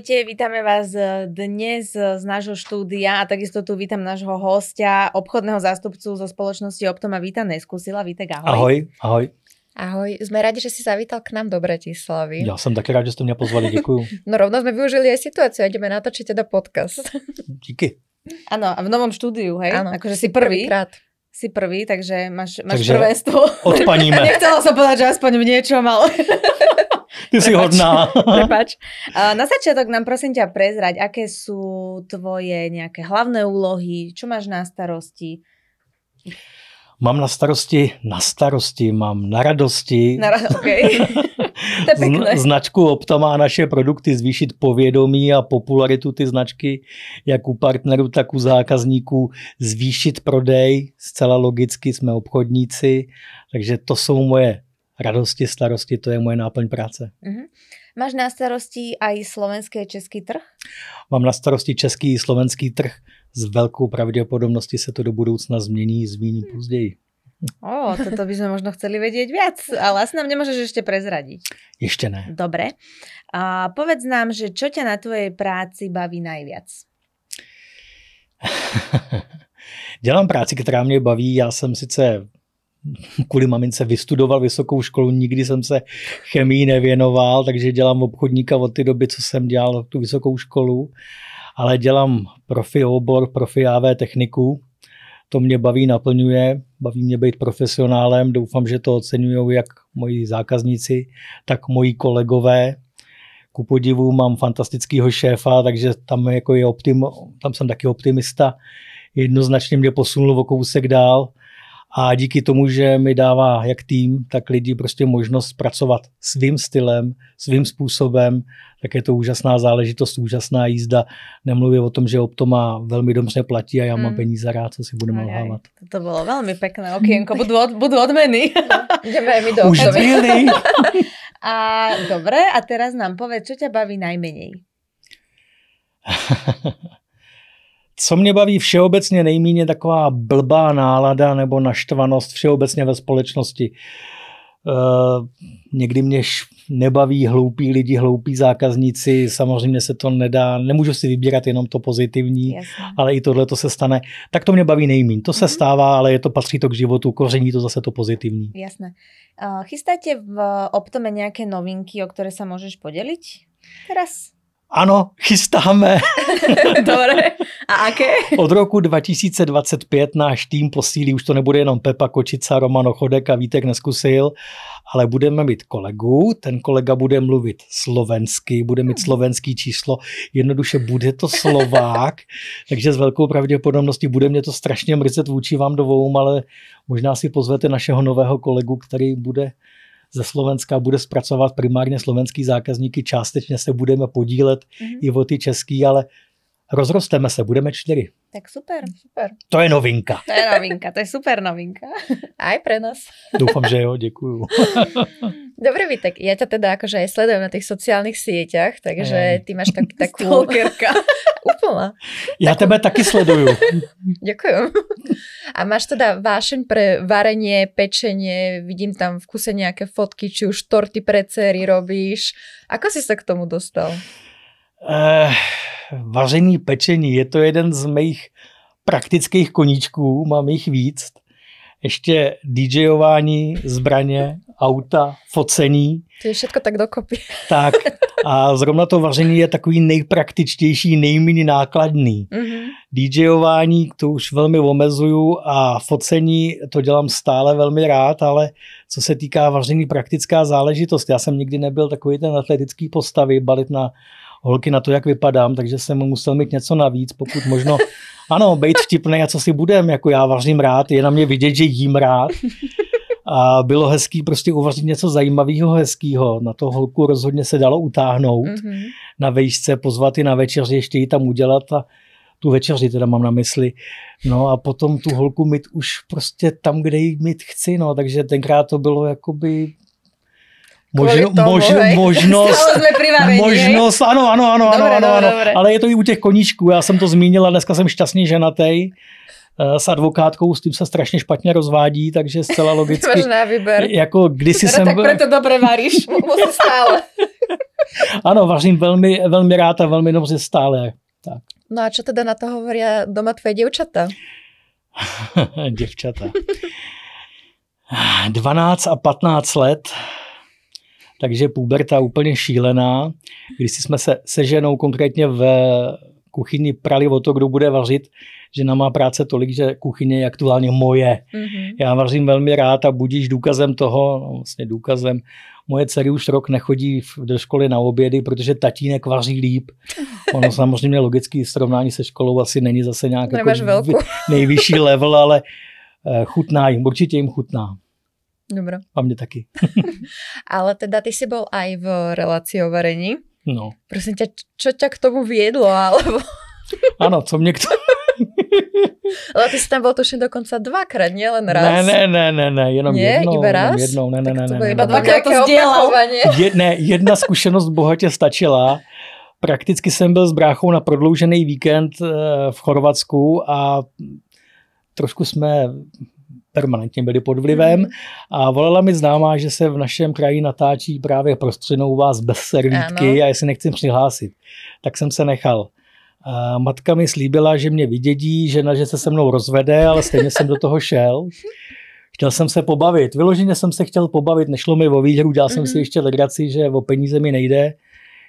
Ahojte, vítame vás eh, dnes eh, z nášho štúdia a takisto tu vítam nášho hostia, obchodného zástupcu zo spoločnosti Optoma Vita Neskusila. Vítek, ahoj. Ahoj, ahoj. Ahoj, sme radi, že si zavítal k nám do Bratislavy. Ja som také rád, že ste mňa pozvali, ďakujem. no rovno sme využili aj situáciu, ideme natočiť teda podcast. Díky. Áno, a v novom štúdiu, hej? Áno, akože si prvý. Prvýkrát si prvý, takže máš, máš takže prvenstvo. Odpaníme. Nechcela som povedať, že aspoň v niečom, ale... Ty si hodná. prepač. Na začiatok nám prosím ťa prezrať, aké sú tvoje nejaké hlavné úlohy, čo máš na starosti? Mám na starosti, na starosti, mám na radosti. Na ra- okay. to je Značku Opta má naše produkty zvýšit povědomí a popularitu ty značky, jak u partnerů, tak u zákazníků, zvýšit prodej, zcela logicky jsme obchodníci, takže to jsou moje radosti, starosti, to je moje náplň práce. Uh-huh. Máš na starosti i slovenský a český trh? Mám na starosti český i slovenský trh. S velkou pravděpodobností se to do budoucna změní, změní později. O, toto by sme možno chceli vedieť viac, ale asi nám nemôžeš ešte prezradiť. Ešte ne. Dobre. A povedz nám, že čo ťa na tvojej práci baví najviac? Dělám práci, která mě baví. Já jsem sice kvůli mamince vystudoval vysokou školu, nikdy jsem se chemii nevěnoval, takže dělám obchodníka od té doby, co jsem dělal tu vysokou školu, ale dělám profi obor, profi AV techniku, to mě baví, naplňuje, baví mě být profesionálem, doufám, že to oceňují jak moji zákazníci, tak moji kolegové. Ku podivu mám fantastického šéfa, takže tam, jako je optim, tam jsem taky optimista. Jednoznačně mě posunul o kousek dál a díky tomu, že mi dává jak tým, tak lidi prostě možnost pracovat svým stylem, svým způsobem, tak je to úžasná záležitost, úžasná jízda. Nemluvím o tom, že Opto má velmi dobře platí a já mám mm. peníze rád, co si budeme lhávat. To bylo velmi pekné okienko, budu, od, budu odmeny. Jdeme mi do Už byli. a dobré, a teraz nám povedz, co tě baví najmenej. Co mě baví všeobecně nejméně taková blbá nálada nebo naštvanost všeobecně ve společnosti. E, někdy měž nebaví hloupí lidi, hloupí zákazníci, samozřejmě se to nedá, nemůžu si vybírat jenom to pozitivní, Jasně. ale i tohle to se stane. Tak to mě baví nejméně. To mm-hmm. se mhm. stává, ale je to patří to k životu, koření to zase to pozitivní. Jasné. Eh, chystáte v Optome nějaké novinky, o které se můžeš podělit teraz? Ano, chystáme. Dobré. A aké? Od roku 2025 náš tým posílí, už to nebude jenom Pepa Kočica, Roman Ochodek a Vítek Neskusil, ale budeme mít kolegu, ten kolega bude mluvit slovensky, bude mít slovenský číslo, jednoduše bude to Slovák, takže s velkou pravděpodobností bude mě to strašně mrzet vůči vám dovou, ale možná si pozvete našeho nového kolegu, který bude ze Slovenska bude zpracovat primárně slovenský zákazníky, částečně se budeme podílet mm-hmm. i o ty český, ale rozrosteme se, budeme čtyři. Tak super. Super. To je novinka. To je novinka, to je super novinka. Aj pre nás. Dúfam, že jo, děkuju. Dobre, Vitek, ja ťa teda akože aj sledujem na tých sociálnych sieťach, takže ty máš tak, takú... Stalkerka. Úplná. Ja tebe taky sleduju. Ďakujem. A máš teda vášeň pre varenie, pečenie, vidím tam v kuse nejaké fotky, či už torty pre cery robíš. Ako si sa k tomu dostal? Eh, vařený pečení je to jeden z mých praktických koníčků, mám jich víc. Ještě DJování, zbraně, auta, focení. To je všechno tak dokopy. Tak a zrovna to vaření je takový nejpraktičtější, nejméně nákladný. Mm-hmm. DJování to už velmi omezuju a focení to dělám stále velmi rád, ale co se týká vaření praktická záležitost, já jsem nikdy nebyl takový ten atletický postavy, balit na holky na to, jak vypadám, takže jsem musel mít něco navíc, pokud možno, ano, být vtipný a co si budem, jako já vařím rád, je na mě vidět, že jím rád. A bylo hezký prostě uvařit něco zajímavého, hezkého. Na to holku rozhodně se dalo utáhnout mm-hmm. na vejšce, pozvat i na večeři, ještě ji tam udělat a tu večeři teda mám na mysli. No a potom tu holku mít už prostě tam, kde ji mít chci, no. Takže tenkrát to bylo jakoby Možno, tomu, možno, hej. možnost, možnost, ano, ano, ano, dobré, ano, ano, dobré. ale je to i u těch koníčků, já jsem to zmínila, dneska jsem šťastně ženatý eh, s advokátkou, s tím se strašně špatně rozvádí, takže zcela logicky. Možná vyber. Jako kdysi jsem... Tak proto dobře varíš, musím stále. ano, vařím velmi, velmi rád a velmi dobře stále. Tak. No a co teda na to hovoria doma tvoje děvčata? děvčata. 12 a 15 let takže puberta úplně šílená. Když jsme se se ženou konkrétně v kuchyni prali o to, kdo bude vařit, že nám má práce tolik, že kuchyně je aktuálně moje. Mm-hmm. Já vařím velmi rád a budíš důkazem toho, no vlastně důkazem, moje dcery už rok nechodí do školy na obědy, protože tatínek vaří líp. Ono samozřejmě logické srovnání se školou asi není zase nějak jako nejvyšší level, ale eh, chutná jim, určitě jim chutná. Dobro. A mne taky. Ale teda ty si bol aj v relácii o varení. No. Prosím ťa, čo ťa k tomu viedlo? Alebo... ano, co mě k tomu... Ale ty jsi tam byl tuším dokonce dvakrát, nie len raz. Ne, ne, ne, ne, ne jenom nie, jednou. Iba raz? Jednou, ne, ne, ne, ne. Iba dvakrát to sdělal. Je, ne, jedna zkušenost bohatě stačila. Prakticky jsem byl s bráchou na prodloužený víkend eh, v Chorvatsku a trošku jsme permanentně byli pod vlivem. Mhm. A volala mi známá, že se v našem kraji natáčí právě prostřednou vás bez servítky ano. a jestli nechci přihlásit. Tak jsem se nechal. A matka mi slíbila, že mě vydědí, žena, že se se mnou rozvede, ale stejně jsem do toho šel. Chtěl jsem se pobavit. Vyloženě jsem se chtěl pobavit, nešlo mi o výhru, dělal mm-hmm. jsem si mhm. ještě legraci, že o peníze mi nejde,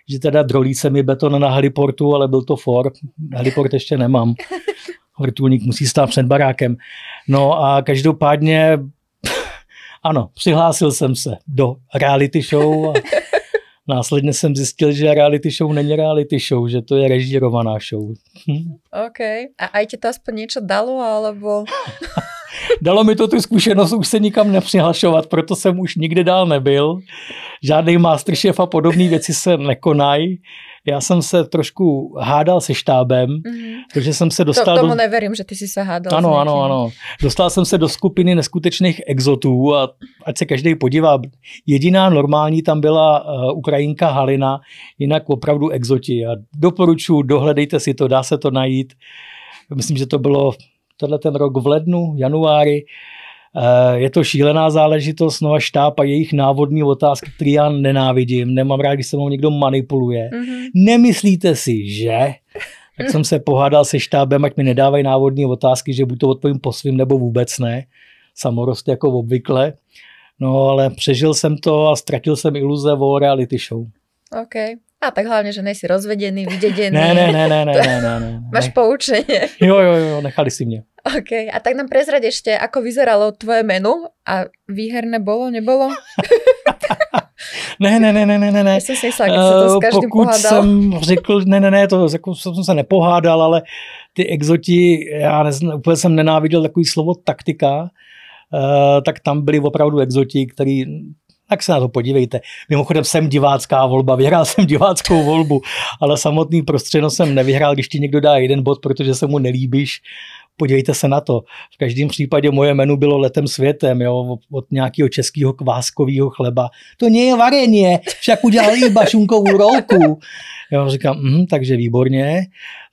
že teda drolí se mi beton na heliportu, ale byl to for. Heliport ještě nemám. Vrtulník musí stát před barákem. No a každopádně, ano, přihlásil jsem se do reality show a následně jsem zjistil, že reality show není reality show, že to je režírovaná show. OK. A aj ti to aspoň něco dalo, alebo... Dalo mi to tu zkušenost už se nikam nepřihlašovat, proto jsem už nikdy dál nebyl. Žádný masterchef a podobné věci se nekonají. Já jsem se trošku hádal se štábem, mm-hmm. protože jsem se dostal... To, tomu do... neverím, že ty jsi se hádal. Ano, ano, ano. Dostal jsem se do skupiny neskutečných exotů a ať se každý podívá. Jediná normální tam byla uh, Ukrajinka Halina, jinak opravdu exoti. A doporučuji, dohledejte si to, dá se to najít. Myslím, že to bylo tenhle ten rok v lednu, januári. Uh, Eh, je to šílená záležitost, no a štáb a jejich návodní otázky, které já nenávidím, nemám rád, když se mnou někdo manipuluje. Mm-hmm. Nemyslíte si, že? Tak jsem se pohádal se štábem, ať mi nedávají návodní otázky, že buď to odpovím po svým, nebo vůbec ne. Samorost jako obvykle. No ale přežil jsem to a ztratil jsem iluze o reality show. OK. A tak hlavně, že nejsi rozvedený, vyděděný. ne, ne, ne, ne, ne, ne, ne, ne. Máš poučení. jo, jo, jo, nechali si mě. OK, a tak nám prezrad ešte, ako vyzeralo tvoje menu a výherné bolo, nebolo? ne, ne, ne, ne, ne, ne. Já jsem si když se to s eh, každým Pokud pohádal. jsem řekl, ne, ne, ne, to jako, jsem se nepohádal, ale ty exoti, já ne, úplně jsem nenáviděl takový slovo taktika, uh, tak tam byli opravdu exoti, který tak se na to podívejte. Mimochodem jsem divácká volba, vyhrál jsem diváckou volbu, ale samotný prostředno jsem nevyhrál, když ti někdo dá jeden bod, protože se mu nelíbíš, podívejte se na to. V každém případě moje menu bylo letem světem, jo, od nějakého českého kváskového chleba. To nie je vareně, však udělali bašunkovou rolku. Jo, říkám, mm, takže výborně.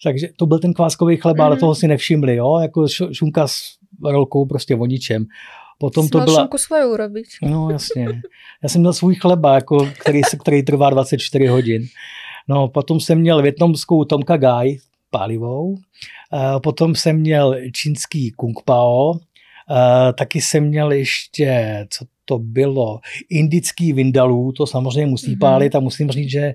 Takže to byl ten kváskový chleba, mm. ale mhm. toho si nevšimli, jo, jako šunka s rolkou prostě o ničem. Potom Jsi to byla... šunku svoju urobiť. No jasně. Já jsem měl svůj chleba, jako, který, který trvá 24 hodin. No, potom jsem měl větnamskou Tomka Gai, pálivou. Eh, potom jsem měl čínský kung pao, eh, taky jsem měl ještě, co to bylo, indický vindalů, to samozřejmě musí mm-hmm. pálit a musím říct, že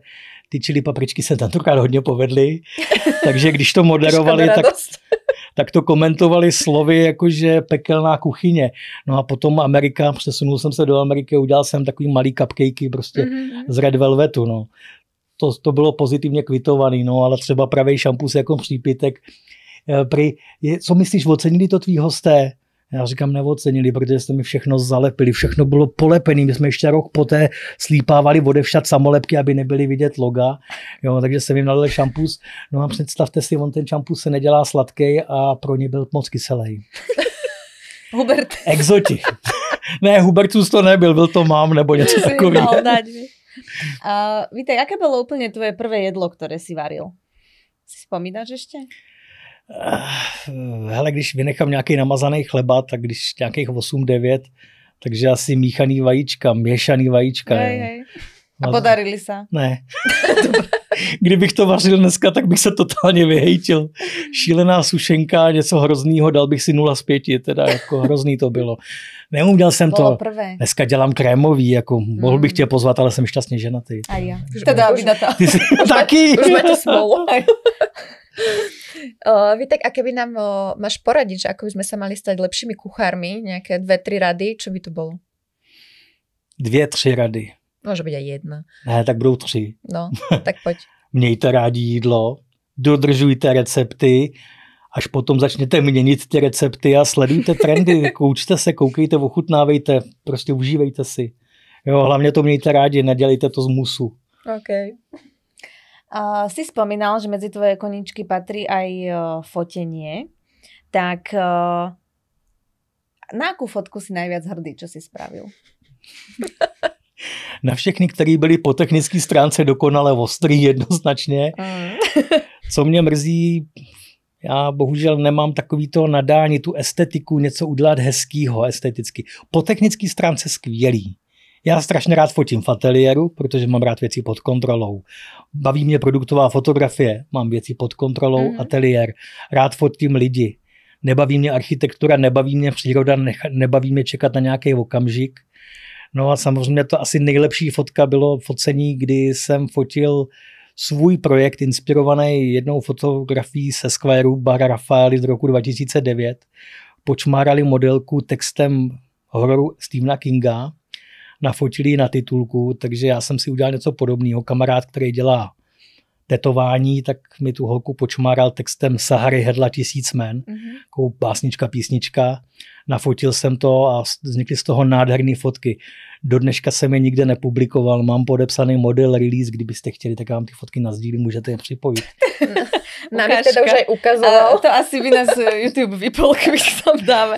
ty čili papričky se tentokrát hodně povedly, takže když to moderovali, tak, tak to komentovali slovy jakože pekelná kuchyně. No a potom Amerika, přesunul jsem se do Ameriky, udělal jsem takový malý cupcakey prostě mm-hmm. z Red Velvetu, no. To, to bylo pozitivně kvitovaný, no ale třeba pravý šampus jako přípitek, Eh, prý, je, co myslíš, ocenili to tví hosté? Já říkám, neocenili, protože jste mi všechno zalepili, všechno bylo polepené. My jsme ještě rok poté slípávali všat samolepky, aby nebyly vidět loga. Jo, takže jsem jim nalil šampus. No a představte si, on ten šampus se nedělá sladký a pro ně byl moc kyselý. Hubert. Exoti. ne, Hubertus to nebyl, byl to mám nebo něco takového. Uh, Víte, jaké bylo úplně tvoje prvé jedlo, které si varil? Si spomínáš ještě? Eh, hele, když vynechám nějaký namazaný chleba, tak když nějakých 8-9, takže asi míchaný vajíčka, měšaný vajíčka. Hej, hej. A no, podarili se? Ne. Kdybych to vařil dneska, tak bych se totálně vyhejtil. Šílená sušenka, něco hroznýho, dal bych si 0 z 5, teda jako hrozný to bylo. Neuměl jsem bylo to. Prvé. Dneska dělám krémový, jako hmm. mohl bych hmm. tě pozvat, ale jsem šťastně ženatý. A já. Teda vydatá. Ty jsi no, taky. Už máte Uh, a keby nám uh, máš poradit, že ako by sme sa mali stať lepšími kuchármi, nějaké dvě tři rady, čo by to bylo? Dvě, tři rady. Může být jedna. Ne, tak budou tři. No, tak pojď. Mějte rádi jídlo, dodržujte recepty, až potom začněte měnit ty recepty a sledujte trendy, koučte se, koukejte, ochutnávejte, prostě užívejte si. Jo, hlavně to mějte rádi, nedělejte to z musu. OK. A si spomínal, že mezi tvoje koničky patří aj eh, fotenie. Tak eh, na jakou fotku si najviac hrdý, co si spravil? na všechny, který byli po technické stránce dokonale ostrý jednoznačně. Mm. Co mě mrzí, já bohužel nemám takový to nadání, tu estetiku, něco udělat hezkýho esteticky. Po technické stránce skvělý. Já strašně rád fotím v ateliéru, protože mám rád věci pod kontrolou. Baví mě produktová fotografie, mám věci pod kontrolou, mm. ateliér. Rád fotím lidi. Nebaví mě architektura, nebaví mě příroda, nebaví mě čekat na nějaký okamžik. No a samozřejmě to asi nejlepší fotka bylo focení, kdy jsem fotil svůj projekt inspirovaný jednou fotografií se Squareu Bara Rafaeli z roku 2009. Počmárali modelku textem hororu Stephena Kinga, nafotili ji na titulku, takže já jsem si udělal něco podobného. Kamarád, který dělá tetování, tak mi tu holku počmáral textem Sahary Hedla tisíc men, mm-hmm. jako básnička, písnička. Nafotil jsem to a vznikly z toho nádherné fotky. Do dneška jsem je nikde nepublikoval, mám podepsaný model release, kdybyste chtěli, tak vám ty fotky nazdílím, můžete je připojit. Nám je teda už aj ukazoval. A to asi by nás YouTube vypol, když tam dáme.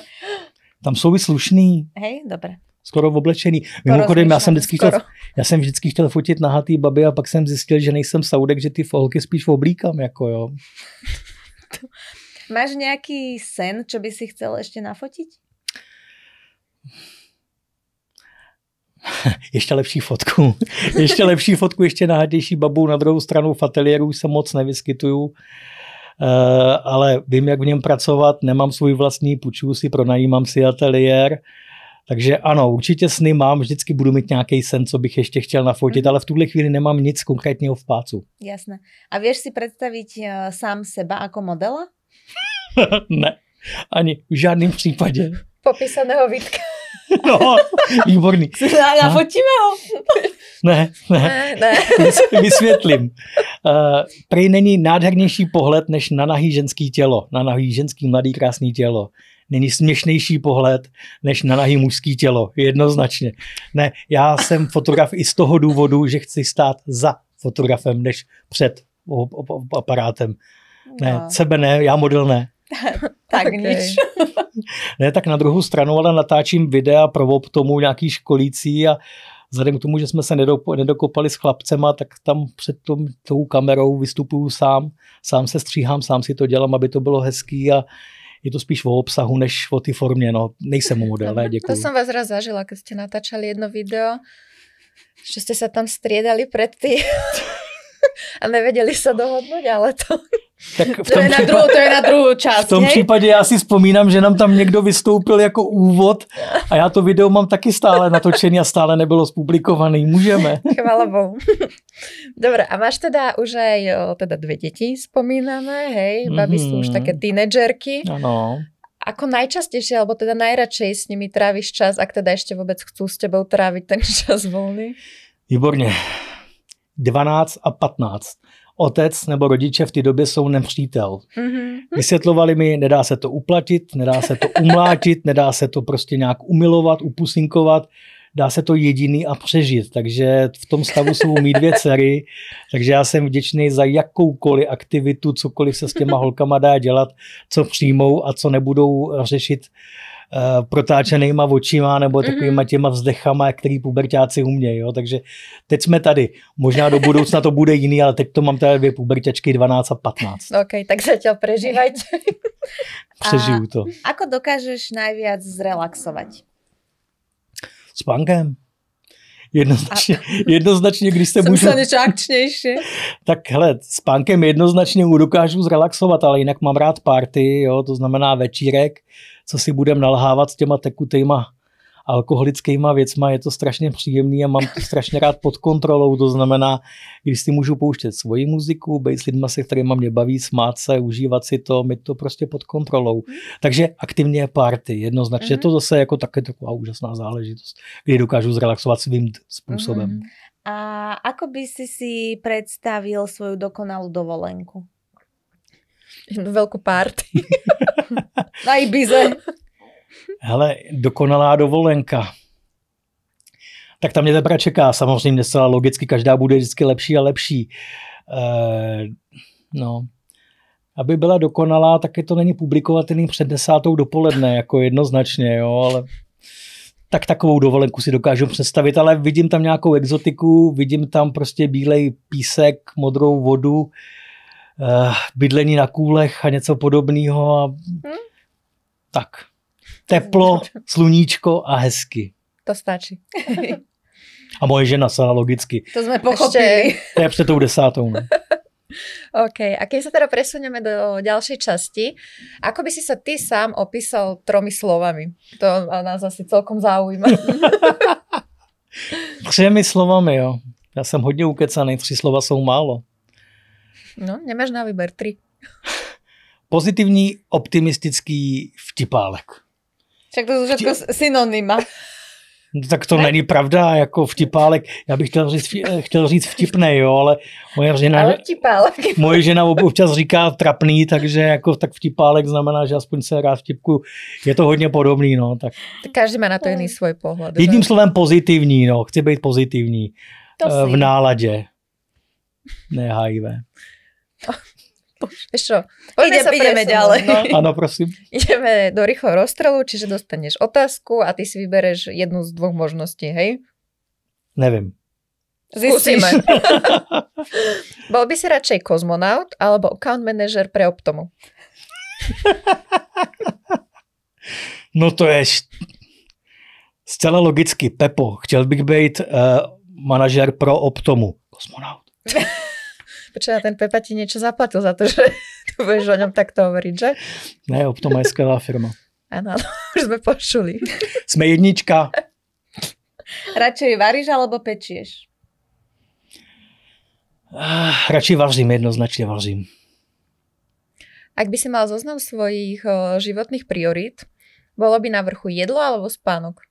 Tam jsou i slušný. Hej, dobré skoro oblečený. Mimochodem, já jsem, vždycky skoro. chtěl, já jsem vždycky chtěl fotit nahatý baby a pak jsem zjistil, že nejsem saudek, že ty folky spíš oblíkám, jako jo. Máš nějaký sen, co by si chcel ještě nafotit? ještě lepší fotku. ještě lepší fotku, ještě nahatější babu. Na druhou stranu fatelierů se moc nevyskytuju. Uh, ale vím, jak v něm pracovat, nemám svůj vlastní, půjčuju si, pronajímám si ateliér. Uh, takže ano, určitě sny mám, vždycky budu mít nějaký sen, co bych ještě chtěl nafotit, mm-hmm. ale v tuhle chvíli nemám nic konkrétního v pácu. Jasné. A věš si představit uh, sám seba jako modela? ne, ani v žádném případě. Popisaného Vítka. No, výborný. A nafotíme ho. Ne, ne. ne. Vysvětlím. Uh, prej není nádhernější pohled, než na nahý ženský tělo, na nahý ženský mladý krásný tělo není směšnější pohled než na nahý mužský tělo, jednoznačně. Ne, já jsem fotograf i z toho důvodu, že chci stát za fotografem než před aparátem. Ne, no. sebe ne, já model ne. tak okay. nič. ne, tak na druhou stranu, ale natáčím videa, ob tomu nějaký školící a vzhledem k tomu, že jsme se nedokopali s chlapcema, tak tam před tom, tou kamerou vystupuju sám, sám se stříhám, sám si to dělám, aby to bylo hezký a je to spíš o obsahu, než o té formě, no, nejsem model, ne, děkuji. To jsem vás raz zažila, když jste natáčali jedno video, že jste se tam striedali před ty a nevedeli sa dohodnúť, ale to... Tak v tom to, je případě, na druhou, to je na druhou část. V tom hej? případě já si vzpomínám, že nám tam někdo vystoupil jako úvod a já to video mám taky stále natočený a stále nebylo zpublikovaný. Můžeme. Chvala Bohu. Dobre, a máš teda už aj teda dve deti, spomíname, hej? Babi mm-hmm. sú už mhm. také tínedžerky. Ano. Ako najčastejšie, alebo teda najradšej s nimi tráviš čas, ak teda ešte vôbec chcú s tebou tráviť ten čas voľný? Výborně. 12 a 15 otec nebo rodiče v té době jsou nepřítel. Mm-hmm. Vysvětlovali mi, nedá se to uplatit, nedá se to umlátit, nedá se to prostě nějak umilovat, upusinkovat, dá se to jediný a přežít. Takže v tom stavu jsou mý dvě dcery, takže já jsem vděčný za jakoukoliv aktivitu, cokoliv se s těma holkama dá dělat, co přijmou a co nebudou řešit uh, Eh, protáčenýma očima nebo mhm. takovýma těma vzdechama, který pubertáci umějí. Jo? Takže teď jsme tady. Možná do budoucna to bude jiný, ale teď to mám tady dvě puberťačky 12 a 15. OK, tak zatím prežívajte. Přežiju to. A ako dokážeš najviac S Spánkem. Jednoznačně, a... jednoznačně když se můžu... Jsem akčnější. tak hele, s pánkem jednoznačně dokážu zrelaxovat, ale jinak mám rád party, jo, to znamená večírek, co si budem nalhávat s těma tekutýma alkoholickýma věcma, je to strašně příjemný a mám to strašně rád pod kontrolou, to znamená, když si můžu pouštět svoji muziku, být s lidma, se kterými mě baví, smát se, užívat si to, mít to prostě pod kontrolou. Takže aktivně je party, jednoznačně mm-hmm. to zase jako také taková úžasná záležitost, kdy dokážu zrelaxovat svým způsobem. Mm-hmm. A ako by si si predstavil svoju dokonalú dovolenku? Velkou veľkú party. Na Ibize. Hele, dokonalá dovolenka. Tak tam mě teprve čeká. Samozřejmě zcela logicky každá bude vždycky lepší a lepší. E, no, aby byla dokonalá, je to není publikovatelný před desátou dopoledne, jako jednoznačně, jo, ale tak takovou dovolenku si dokážu představit, ale vidím tam nějakou exotiku, vidím tam prostě bílej písek, modrou vodu, eh, bydlení na kůlech a něco podobného a hmm. tak. Teplo, sluníčko a hezky. To stačí. A moje žena se logicky. To jsme pochopili. To je před tou desátou. Ne? No. OK, a když se teda presuneme do další části, ako by si se ty sám opísal tromi slovami? To nás asi celkom zaujíma. Třemi slovami, jo. Já jsem hodně ukecaný, tři slova jsou málo. No, nemáš na výber, tři. Pozitivní, optimistický vtipálek. Však to jsou všechno jako Vtip... synonyma. No, tak to ne? není pravda, jako vtipálek. Já bych chtěl říct, eh, chtěl říct vtipnej, jo, ale moje žena, ale vtipálek. moje žena občas říká trapný, takže jako tak vtipálek znamená, že aspoň se rád vtipku. Je to hodně podobný, no. Tak. Každý má na to jiný svůj pohled. Jedním že? slovem pozitivní, no. Chci být pozitivní. To eh, v náladě. Ne Vieš čo, Ide, sa ideme presunú, ďalej. No. Áno, prosím. Ideme do rýchleho rozstrelu, čiže dostaneš otázku a ty si vybereš jednu z dvoch možností, hej? Neviem. Zistíme. Bol by si radšej kozmonaut alebo account manager pre Optomu? no to je zcela logicky. Pepo, chtěl bych být uh, manažer pro Optomu. Kosmonaut. Počkej, ten Pepa ti niečo zaplatil za to, že tu budeš o ňom takto hovoriť, že? Ne, Optoma je skvelá firma. Áno, už sme počuli. Sme jednička. Radšej varíš alebo pečieš? Ah, radšej vařím, jednoznačne vařím. Ak by si mal zoznam svojich životných priorit, bolo by na vrchu jedlo alebo spánok?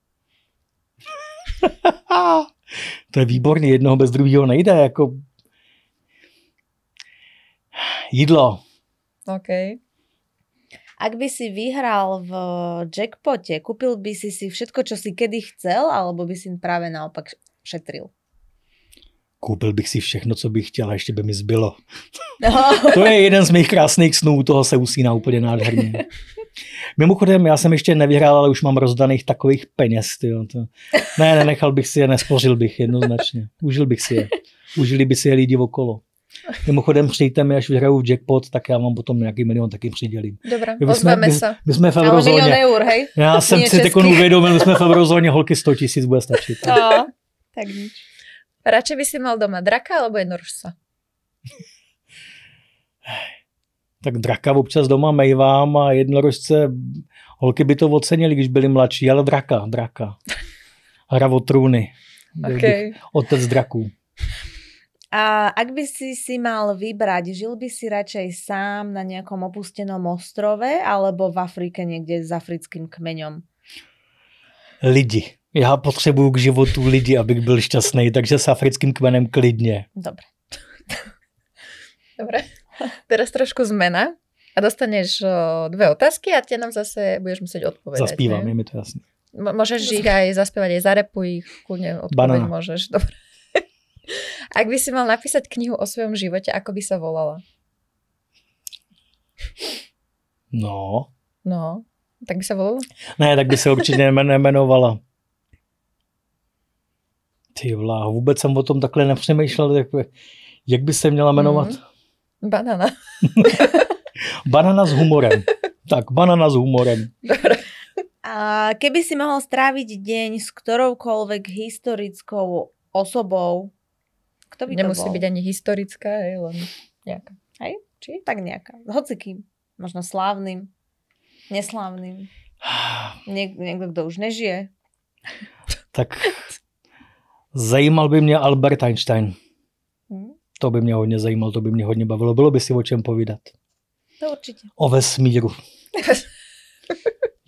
to je výborně, jednoho bez druhého nejde. Jako Jídlo. OK. Ak by si vyhral v eh, jackpote, kúpil by si si všetko, čo si kedy chcel, alebo by si práve naopak šetril? koupil bych si všechno, co bych chtěl, a ještě by mi zbylo. No. to je jeden z mých krásných snů, toho se usíná úplně nádherně. Mimochodem, já jsem ještě nevyhrál, ale už mám rozdaných takových peněz. Tyjo, to... Ne, nenechal bych si je, nespořil bych jednoznačně. Užil bych si je. Užili by si je lidi okolo. Mimochodem přijďte mi, až vyhraju jackpot, tak já vám potom nějaký milion taky přidělím. Dobrá, my jsme, my, se. My jsme v eurozóně. eur, hej? Já jsem si teď uvědomil, my jsme v eurozóně, holky 100 tisíc bude stačit. No, tak nič. Radšej by si mal doma draka alebo jednorožca? tak draka občas doma mejvám a jednorožce, holky by to ocenili, když byli mladší, ale draka, draka. Hra o trůny. Okay. Otec draků. A ak by si si mal vybrať, žil by si radšej sám na nejakom opustenom ostrove alebo v Afrike niekde s africkým kmeňom? Lidi. Já potřebuju k životu lidi, abych byl šťastný, takže s africkým kmenem klidně. Dobre. Dobre. Teraz trošku zmena a dostaneš dve otázky a tě nám zase budeš muset odpovědět. Zaspívám, je mi to jasné. Můžeš ich aj zaspívať, aj zarepuj ich, kľudne odpoveď môžeš. Dobre. Ak by si mal napísať knihu o svojom živote, ako by sa volala? No. No, tak by se volala? Ne, tak by se určitě nemenovala. Ty vlá, vůbec jsem o tom takhle nepřemýšlel, jak by, jak by se měla jmenovat? Mm. Banana. banana s humorem. Tak, banana s humorem. A keby si mohl strávit den s kteroukoliv historickou osobou, Kto by Nemusí to byť ani historická, hej, len nejaká. Hej? Či tak nejaká. hocikým. Možno slávnym, neslávnym. Niek- niekto, kto už nežije. Tak zajímal by mě Albert Einstein. Hmm? To by mě hodně zajímalo, to by mě hodně bavilo. Bylo by si o čem povídat. To určitě. O vesmíru.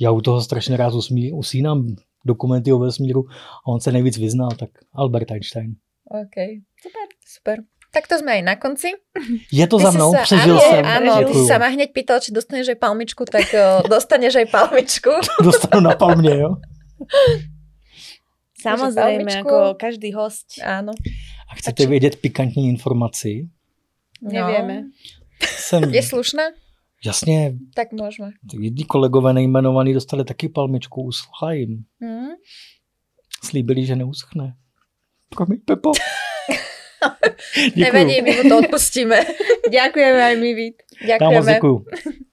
Já u toho strašně rád usmí, usínám dokumenty o vesmíru a on se nejvíc vyznal, tak Albert Einstein. OK, super. Super. Tak to sme aj na konci. Je to ty za mnou, sa, přežil áno, jsem. ty si sa ma hneď pýtal, či dostaneš aj palmičku, tak eh, dostaneš aj palmičku. Dostanu na palmě, jo? Samozřejmě, jako každý host. Ano. A chcete Ači... vědět pikantní informaci? No. Nevíme. Jsem... Je slušná? Jasně. Tak možná. Jedni kolegové nejmenovaní dostali taky palmičku, uschla jim. Hmm. Slíbili, že neuschne. Říká mi Pepo. Nevadí, my mu to odpustíme. Děkujeme, Mivít. Děkujeme. Vám moc děkuju.